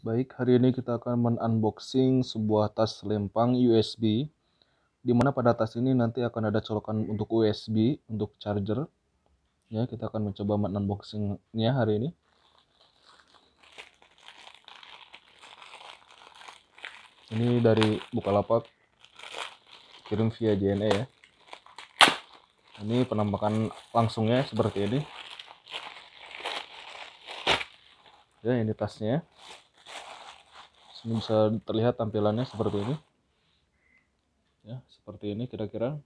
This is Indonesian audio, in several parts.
Baik, hari ini kita akan men-unboxing sebuah tas lempang USB di mana pada tas ini nanti akan ada colokan untuk USB, untuk charger. Ya, kita akan mencoba men-unboxingnya hari ini. Ini dari Bukalapak kirim via JNE ya. Ini penampakan langsungnya seperti ini. Ya, ini tasnya bisa terlihat tampilannya seperti ini ya seperti ini kira-kira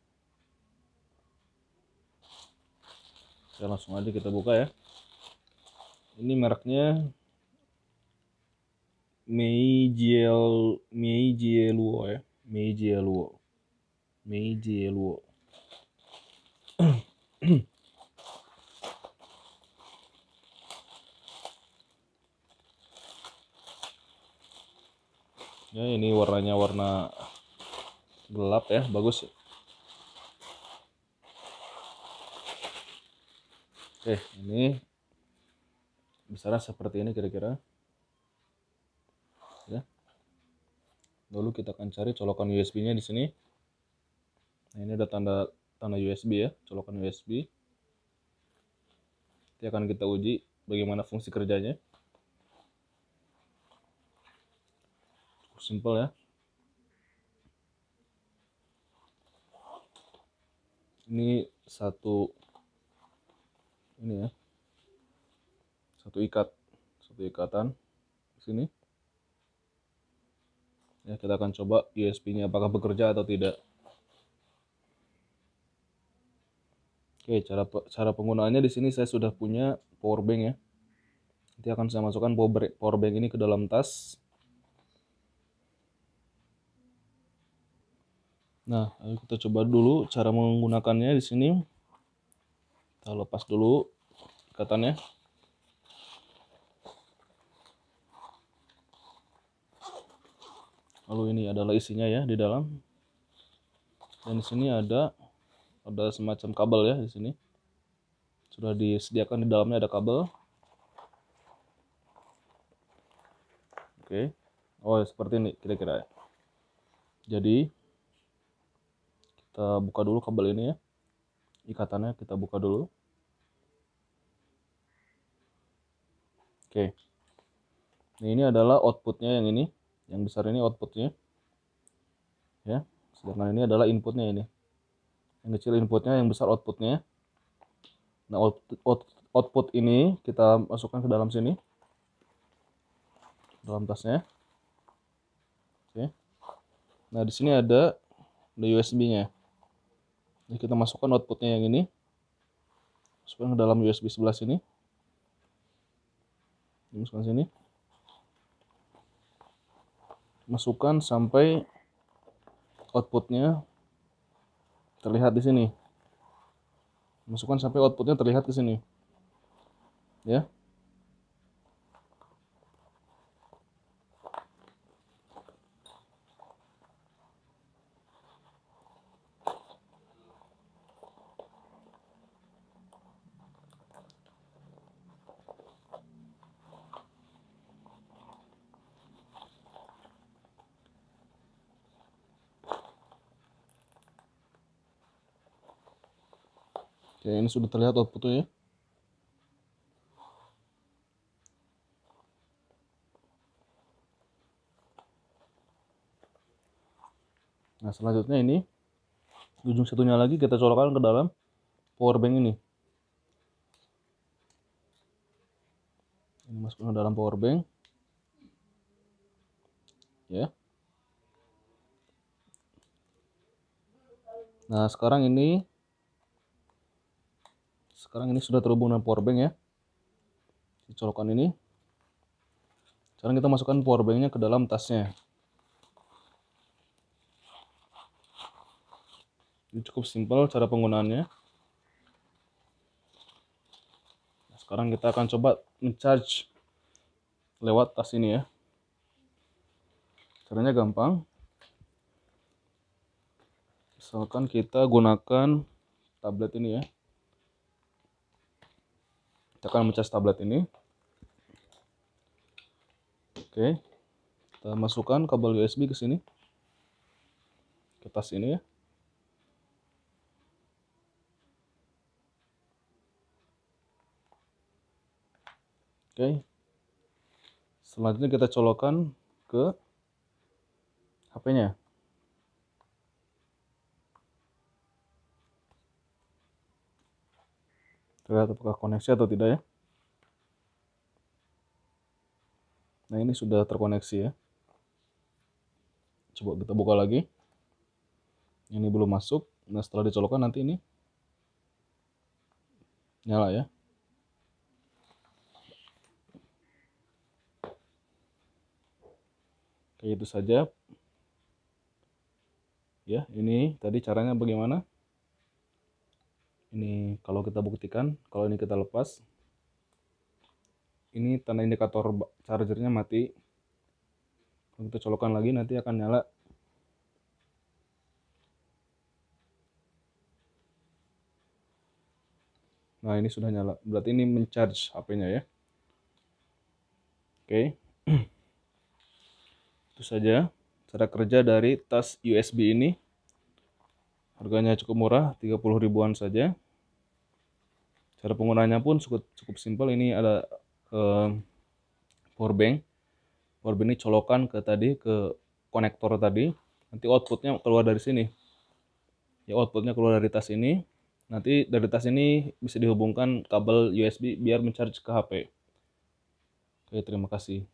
saya langsung aja kita buka ya ini mereknya Meijiel Meijieluo ya Meijieluo Meijieluo ya ini warnanya warna gelap ya bagus oke ini besarnya seperti ini kira-kira ya lalu kita akan cari colokan USB nya di sini nah, ini ada tanda tanda USB ya colokan USB nanti akan kita uji bagaimana fungsi kerjanya simple ya ini satu ini ya satu ikat satu ikatan di sini ya kita akan coba USB nya apakah bekerja atau tidak Oke cara cara penggunaannya di sini saya sudah punya power bank ya nanti akan saya masukkan power bank ini ke dalam tas Nah, kita coba dulu cara menggunakannya di sini. Kita lepas dulu ikatannya. Lalu ini adalah isinya ya di dalam. Dan di sini ada ada semacam kabel ya di sini. Sudah disediakan di dalamnya ada kabel. Oke. Oh, seperti ini kira-kira ya. Jadi, kita buka dulu kabel ini ya ikatannya kita buka dulu oke nah, ini adalah outputnya yang ini yang besar ini outputnya ya sedangkan ini adalah inputnya ini yang kecil inputnya yang besar outputnya nah output, out, output ini kita masukkan ke dalam sini dalam tasnya oke nah di sini ada ada USB-nya jadi kita masukkan outputnya yang ini. Masukkan ke dalam USB sebelah sini. Masukkan sini. Masukkan sampai outputnya terlihat di sini. Masukkan sampai outputnya terlihat ke sini. Ya. Oke, ini sudah terlihat outputnya ya. Nah, selanjutnya ini ujung satunya lagi kita colokkan ke dalam power bank ini. Ini masuk ke dalam power bank. Ya. Nah, sekarang ini sekarang ini sudah terhubung dengan power bank ya dicolokkan ini sekarang kita masukkan power banknya ke dalam tasnya ini cukup simpel cara penggunaannya nah, sekarang kita akan coba mencharge lewat tas ini ya caranya gampang misalkan kita gunakan tablet ini ya kita akan mencas tablet ini oke kita masukkan kabel USB ke sini ke tas ini ya Oke. Selanjutnya kita colokan ke HP-nya. terlihat apakah koneksi atau tidak ya nah ini sudah terkoneksi ya coba kita buka lagi ini belum masuk nah setelah dicolokkan nanti ini nyala ya kayak itu saja ya ini tadi caranya bagaimana ini kalau kita buktikan kalau ini kita lepas ini tanda indikator chargernya mati kalau kita colokan lagi nanti akan nyala Nah, ini sudah nyala. Berarti ini mencharge HP-nya ya. Oke. Itu saja cara kerja dari tas USB ini. Harganya cukup murah, 30 ribuan saja cara penggunaannya pun cukup cukup simpel ini ada eh, power bank power bank ini colokan ke tadi ke konektor tadi nanti outputnya keluar dari sini ya outputnya keluar dari tas ini nanti dari tas ini bisa dihubungkan kabel USB biar mencharge ke HP oke terima kasih